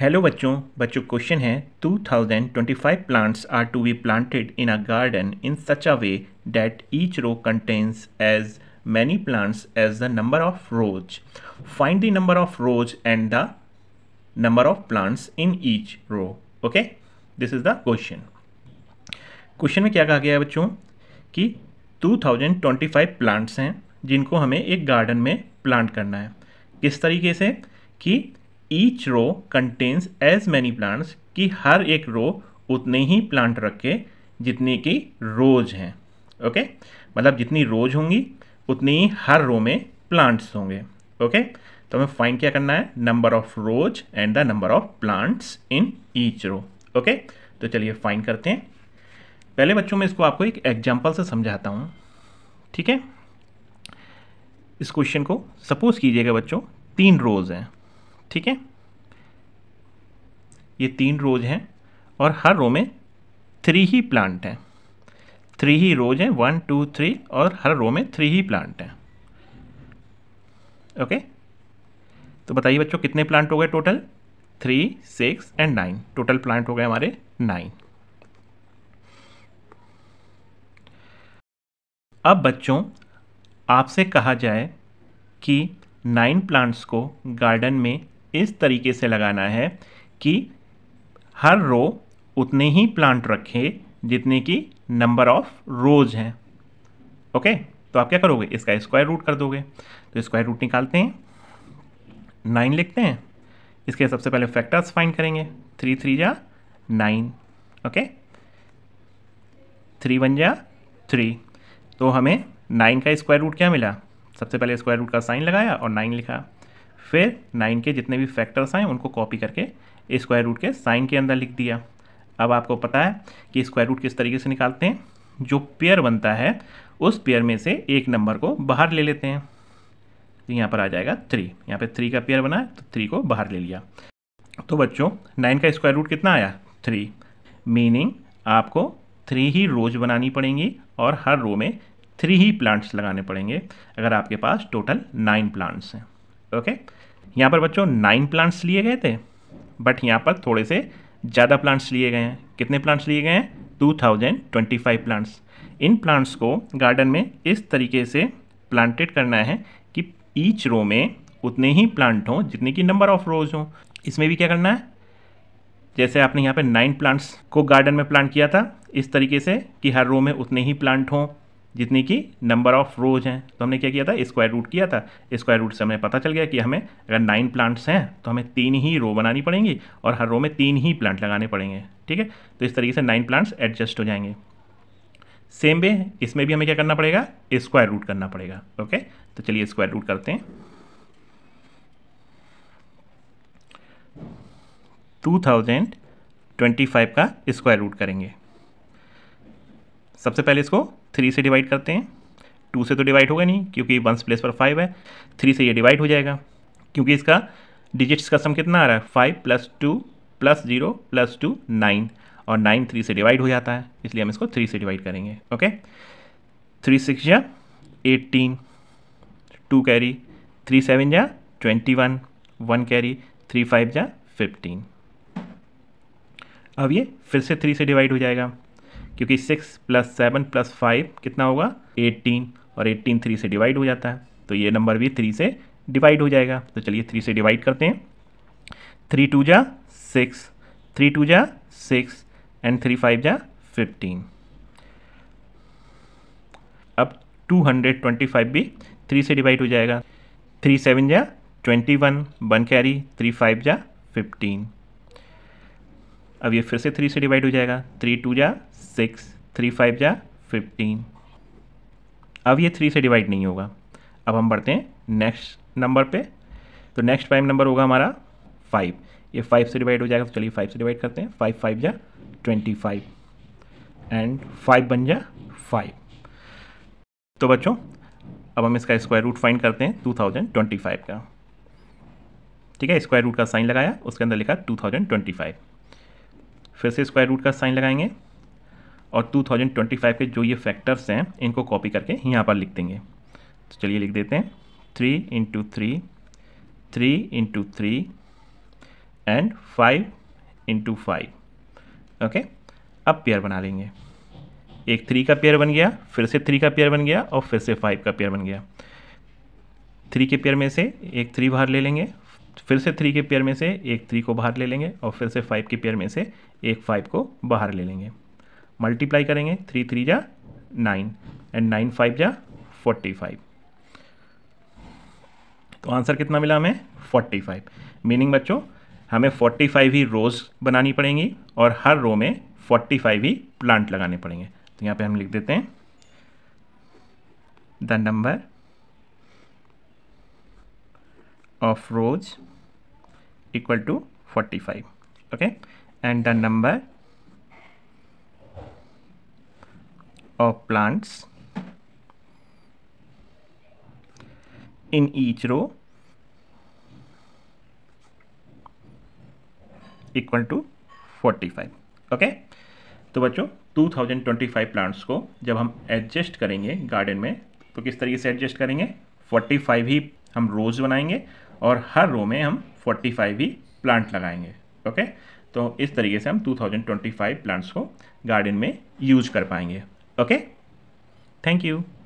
Hello बच्चों बच्चों question है two thousand twenty five plants are to be planted in a garden in such a way that each row contains as many plants as the number of rows find the number of rows and the number of plants in each row okay this is the question question में क्या कहा गया है बच्चों कि two thousand twenty five plants हैं जिनको हमें एक गार्डन में प्लांट करना है किस तरीके से कि each row contains as many plants कि हर एक रो उतने ही प्लांट रखे जितने की रोज हैं ओके मतलब जितनी रोज होंगी उतनी ही हर रो में प्लांट्स होंगे ओके तो हमें फाइंड क्या करना है number of rows and the number of plants in each row okay तो चलिए फाइंड करते हैं पहले बच्चों में इसको आपको एक एग्जाम्पल से समझाता हूँ ठीक है इस क्वेश्चन को सपोज कीजिएगा बच्चों तीन रोज हैं ठीक है ये तीन रोज हैं और हर रो में थ्री ही प्लांट हैं थ्री ही रोज हैं वन टू थ्री और हर रो में थ्री ही प्लांट हैं ओके तो बताइए बच्चों कितने प्लांट हो गए total three six and nine total plant हो गए हमारे नाइन अब बच्चों आपसे कहा जाए कि नाइन प्लांट्स को गार्डन में इस तरीके से लगाना है कि हर रो उतने ही प्लांट रखे जितने की नंबर ऑफ रोज हैं ओके तो आप क्या करोगे इसका स्क्वायर रूट कर दोगे तो स्क्वायर रूट निकालते हैं नाइन लिखते हैं इसके सबसे पहले फैक्टर्स फाइंड करेंगे थ्री थ्री जा नाइन ओके थ्री वन जा थ्री तो हमें नाइन का स्क्वायर रूट क्या मिला सबसे पहले स्क्वायर रूट का साइन लगाया और नाइन लिखा फिर नाइन के जितने भी फैक्टर्स हैं उनको कॉपी करके स्क्वायर रूट के साइन के अंदर लिख दिया अब आपको पता है कि स्क्वायर रूट किस तरीके से निकालते हैं जो पेयर बनता है उस पेयर में से एक नंबर को बाहर ले लेते हैं तो यहाँ पर आ जाएगा थ्री यहाँ पे थ्री का पेयर बना है तो थ्री को बाहर ले लिया तो बच्चों नाइन का स्क्वायर रूट कितना आया थ्री मीनिंग आपको थ्री ही रोज बनानी पड़ेंगी और हर रो में थ्री ही प्लांट्स लगाने पड़ेंगे अगर आपके पास टोटल नाइन प्लांट्स हैं ओके यहाँ पर बच्चों नाइन प्लांट्स लिए गए थे बट यहाँ पर थोड़े से ज़्यादा प्लांट्स लिए गए हैं कितने प्लांट्स लिए गए हैं two thousand twenty five plants इन प्लांट्स को गार्डन में इस तरीके से प्लांटेड करना है कि ईच रो में उतने ही प्लांट हों जितने की नंबर ऑफ रोज हों इसमें भी क्या करना है जैसे आपने यहाँ पे नाइन प्लांट्स को गार्डन में प्लांट किया था इस तरीके से कि हर रो में उतने ही प्लांट हों जितनी कि नंबर ऑफ रोज हैं तो हमने क्या किया था स्क्वायर रूट किया था स्क्वायर रूट से हमें पता चल गया कि हमें अगर नाइन प्लांट्स हैं तो हमें तीन ही रो बनानी पड़ेंगी और हर रो में तीन ही प्लांट लगाने पड़ेंगे ठीक है तो इस तरीके से नाइन प्लांट्स एडजस्ट हो जाएंगे सेम वे इसमें भी हमें क्या करना पड़ेगा स्क्वायर रूट करना पड़ेगा ओके तो चलिए स्क्वायर रूट करते हैं टू थाउजेंड ट्वेंटी फाइव का स्क्वायर रूट करेंगे सबसे पहले इसको थ्री से डिवाइड करते हैं टू से तो डिवाइड होगा नहीं क्योंकि वंस प्लेस पर फाइव है थ्री से ये डिवाइड हो जाएगा क्योंकि इसका डिजिट्स का सम कितना आ रहा है five plus two plus zero plus two nine और नाइन थ्री से डिवाइड हो जाता है इसलिए हम इसको थ्री से डिवाइड करेंगे ओके थ्री सिक्स या eighteen two carry three seven या twenty one one carry three five या फिफ्टीन अब ये फिर से थ्री से डिवाइड हो जाएगा क्योंकि six plus seven plus five कितना होगा एट्टीन और एट्टीन थ्री से डिवाइड हो जाता है तो ये नंबर भी थ्री से डिवाइड हो जाएगा तो चलिए थ्री से डिवाइड करते हैं थ्री टू जा सिक्स थ्री टू जा सिक्स एंड थ्री फाइव जा फिफ्टीन अब टू हंड्रेड ट्वेंटी फाइव भी थ्री से डिवाइड हो जाएगा थ्री सेवन जा twenty one one carry three five जा फिफ्टीन अब ये फिर से थ्री से डिवाइड हो जाएगा थ्री टू जा सिक्स थ्री फाइव जा फिफ्टीन अब ये थ्री से डिवाइड नहीं होगा अब हम बढ़ते हैं नेक्स्ट नंबर पे तो नेक्स्ट प्राइम नंबर होगा हमारा फाइव ये फाइव से डिवाइड हो जाएगा तो चलिए फाइव से डिवाइड करते हैं फाइव फाइव जा twenty five and five one जा फाइव तो बच्चों अब हम इसका स्क्वायर रूट फाइंड करते हैं टू थाउजेंड ट्वेंटी फाइव का ठीक है स्क्वायर रूट का साइन लगाया उसके अंदर लिखा टू थाउजेंड ट्वेंटी फाइव फिर से स्क्वायर रूट का साइन लगाएंगे और 2025 के जो ये फैक्टर्स हैं इनको कॉपी करके यहाँ पर लिख देंगे तो चलिए लिख देते हैं three into three three into three and five into five okay अब पेयर बना लेंगे एक थ्री का पेयर बन गया फिर से थ्री का पेयर बन गया और फिर से फाइव का पेयर बन गया थ्री के पेयर में से एक थ्री बाहर ले लेंगे फिर से थ्री के पेयर में से एक थ्री को बाहर ले लेंगे और फिर से फाइव के पेयर में से एक फाइव को बाहर ले लेंगे मल्टीप्लाई करेंगे थ्री थ्री जा नाइन एंड नाइन फाइव जा फोर्टी फाइव तो आंसर कितना मिला हमें फोर्टी फाइव मीनिंग बच्चों हमें फोर्टी फाइव ही रोज़ बनानी पड़ेंगी और हर रो में फोर्टी फाइव ही प्लांट लगाने पड़ेंगे तो यहाँ पे हम लिख देते हैं the number rows equal to forty five okay and the number of plants in each row equal to 45 okay तो बच्चों 2025 प्लांट्स को जब हम एडजस्ट करेंगे गार्डन में तो किस तरीके से एडजस्ट करेंगे 45 ही हम रोज़ बनाएंगे और हर रो में हम 45 ही प्लांट लगाएंगे ओके तो इस तरीके से हम 2025 प्लांट्स को गार्डन में यूज कर पाएंगे Okay? Thank you.